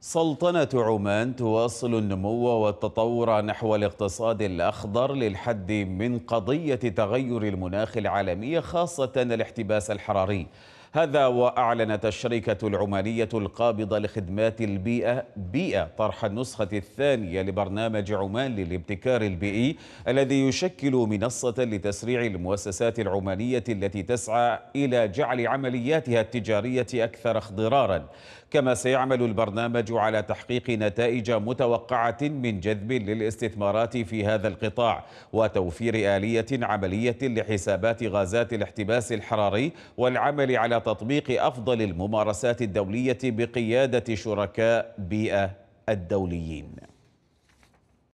سلطنة عمان تواصل النمو والتطور نحو الاقتصاد الأخضر للحد من قضية تغير المناخ العالمي خاصة الاحتباس الحراري هذا وأعلنت الشركة العمانية القابضة لخدمات البيئة بيئة طرح النسخة الثانية لبرنامج عمان للابتكار البيئي الذي يشكل منصة لتسريع المؤسسات العمانية التي تسعى إلى جعل عملياتها التجارية أكثر اخضرارا كما سيعمل البرنامج على تحقيق نتائج متوقعة من جذب للاستثمارات في هذا القطاع وتوفير آلية عملية لحسابات غازات الاحتباس الحراري والعمل على تطبيق أفضل الممارسات الدولية بقيادة شركاء بيئة الدوليين